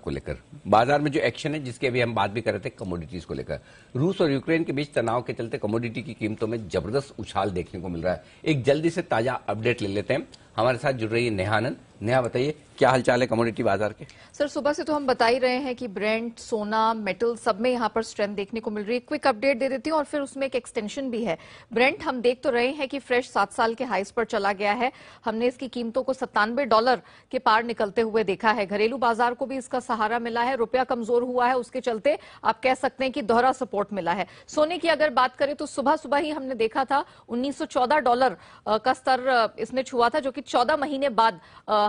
को लेकर बाजार में जो एक्शन है जिसके अभी हम बात भी कर रहे थे कमोडिटीज को लेकर रूस और यूक्रेन के बीच तनाव के चलते कमोडिटी की कीमतों में जबरदस्त उछाल देखने को मिल रहा है एक जल्दी से ताजा अपडेट ले लेते हैं हमारे साथ जुड़ रही है नेहानंद नेहा बताइए क्या हालचाल है कमोडिटी बाजार के सर सुबह से तो हम बता ही रहे हैं कि ब्रेंड सोना मेटल सब में यहाँ पर स्ट्रेंथ देखने को मिल रही है क्विक अपडेट दे देती हूँ और फिर उसमें एक एक्सटेंशन भी है ब्रेंड हम देख तो रहे हैं कि फ्रेश सात साल के हाइस पर चला गया है हमने इसकी कीमतों को सत्तानवे डॉलर के पार निकलते हुए देखा है घरेलू बाजार को भी इसका सहारा मिला है रुपया कमजोर हुआ है उसके चलते आप कह सकते हैं कि दोहरा सपोर्ट मिला है सोने की अगर बात करें तो सुबह सुबह ही हमने देखा था उन्नीस डॉलर का स्तर इसने छुआ था जो कि चौदह महीने बाद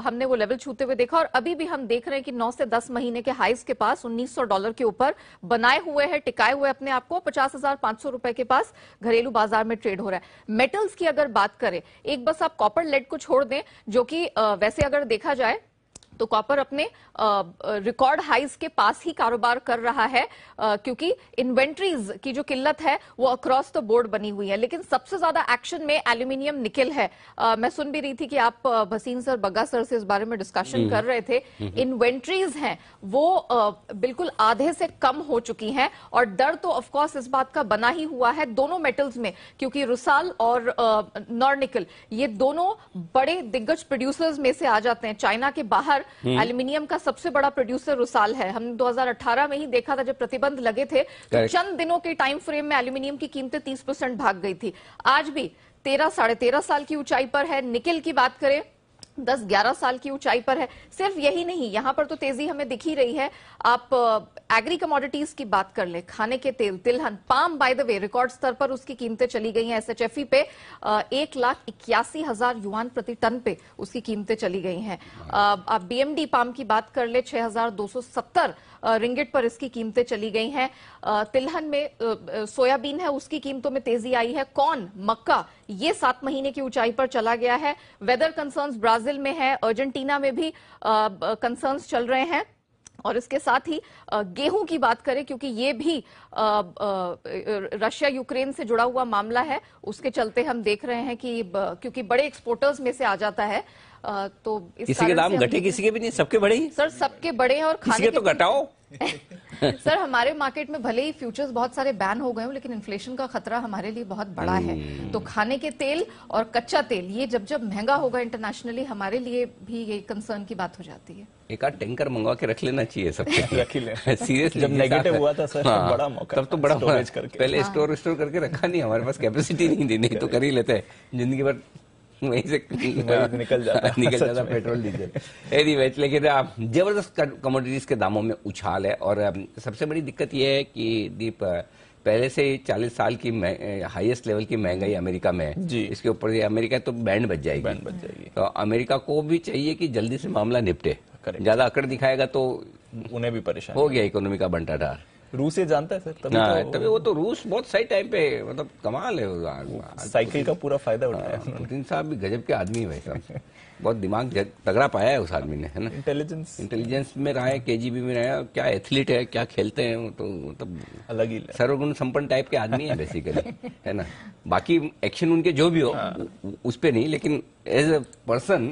हमने वो लेवल छूते हुए देखा और अभी भी हम देख रहे हैं कि नौ से दस महीने के हाइस के पास उन्नीस डॉलर के ऊपर बनाए हुए हैं टिकाए हुए अपने आप को पचास रुपए के पास घरेलू बाजार में ट्रेड हो रहा है मेटल्स की अगर बात करें एक बस आप कॉपर लेड को छोड़ दें जो कि वैसे अगर देखा जाए तो कॉपर अपने रिकॉर्ड हाइज के पास ही कारोबार कर रहा है क्योंकि इन्वेंट्रीज की जो किल्लत है वो अक्रॉस द बोर्ड बनी हुई है लेकिन सबसे ज्यादा एक्शन में एल्यूमिनियम निकल है आ, मैं सुन भी रही थी कि आप भसीन सर बग्गा सर से इस बारे में डिस्कशन हम्म। कर रहे थे इन्वेंट्रीज हम्म। हैं वो आ, बिल्कुल आधे से कम हो चुकी हैं और डर तो ऑफकोर्स इस बात का बना ही हुआ है दोनों मेटल्स में क्योंकि रुसाल और नॉर्निकल ये दोनों बड़े दिग्गज प्रोड्यूसर्स में से आ जाते हैं चाइना के बाहर हम्म। एल्यूमिनियम का सबसे बड़ा प्रोड्यूसर रुसाल है हमने 2018 में ही देखा था जब प्रतिबंध लगे थे तो चंद दिनों के टाइम फ्रेम में एल्यूमिनियम की कीमतें तीस परसेंट भाग गई थी आज भी तेरह साढ़े तेरह साल की ऊंचाई पर है निकिल की बात करें दस ग्यारह साल की ऊंचाई पर है सिर्फ यही नहीं यहां पर तो तेजी हमें दिख ही रही है आप एग्री कमोडिटीज की बात कर ले खाने के तेल तिलहन palm by the way record स्तर पर उसकी कीमतें चली गई हैं एसएचएफई e पे एक लाख इक्यासी हजार युवान प्रति टन पे उसकी कीमतें चली गई हैं आप बीएमडी पाम की बात कर ले छह हजार दो सौ सत्तर रिंगिट पर इसकी कीमतें चली गई हैं तिलहन में सोयाबीन है उसकी कीमतों में तेजी आई है कौन मक्का ये सात महीने की ऊंचाई पर चला गया है वेदर कंसर्न्स ब्राजील में है अर्जेंटीना में भी कंसर्न्स चल रहे हैं और इसके साथ ही गेहूं की बात करें क्योंकि ये भी रशिया यूक्रेन से जुड़ा हुआ मामला है उसके चलते हम देख रहे हैं कि क्योंकि बड़े एक्सपोर्टर्स में से आ जाता है तो इस किसी के दाम घटे किसी के भी नहीं सबके बड़े ही सर सबके बड़े हैं और खाने तो के तो घटाओ सर हमारे मार्केट में भले ही फ्यूचर्स बहुत सारे बैन हो गए हो लेकिन इन्फ्लेशन का खतरा हमारे लिए बहुत बड़ा है हम्म। तो खाने के तेल और कच्चा तेल ये जब जब महंगा होगा इंटरनेशनली हमारे लिए भी ये कंसर्न की बात हो जाती है एक आध टैंकर मंगवा के रख लेना चाहिए सबके रख सीरियसली जब नेगेटिव हुआ था सर हाँ, बड़ा मौका तब तो बड़ा करके पहले स्टोर हाँ। स्टोर करके रखा नहीं हमारे पास कैपेसिटी नहीं थी नहीं तो कर ही लेते जिंदगी भर वहीं से हाँ, निकल जाता निकल जाता पेट्रोल डीजल एनी लेकिन हाँ, जबरदस्त कमोडिटीज के दामों में उछाल है और सबसे बड़ी दिक्कत यह है कि दीप पहले से 40 साल की हाईएस्ट लेवल की महंगाई अमेरिका में है इसके ऊपर अमेरिका तो बैंड बच जाएगी बैंड बच जाएगी तो अमेरिका को भी चाहिए कि जल्दी से मामला निपटे ज्यादा अकड़ दिखाएगा तो उन्हें भी परेशान हो गया इकोनॉमी का बंटाधार रूस ये जानता है सर तभी हाँ, तो तभी वो तो रूस बहुत सही टाइम पे मतलब कमाल है साइकिल का पूरा फायदा उठाया हाँ, पुतिन साहब भी गजब के आदमी है भाई बहुत दिमाग तगड़ा पाया है उस आदमी ने है ना इंटेलिजेंस इंटेलिजेंस में रहा है केजीबी में रहा है क्या एथलीट है क्या खेलते हैं वो तो मतलब अलग ही सर्वगुण संपन्न टाइप के आदमी है बेसिकली है ना बाकी एक्शन उनके जो भी हो हाँ। उस पर नहीं लेकिन एज अ पर्सन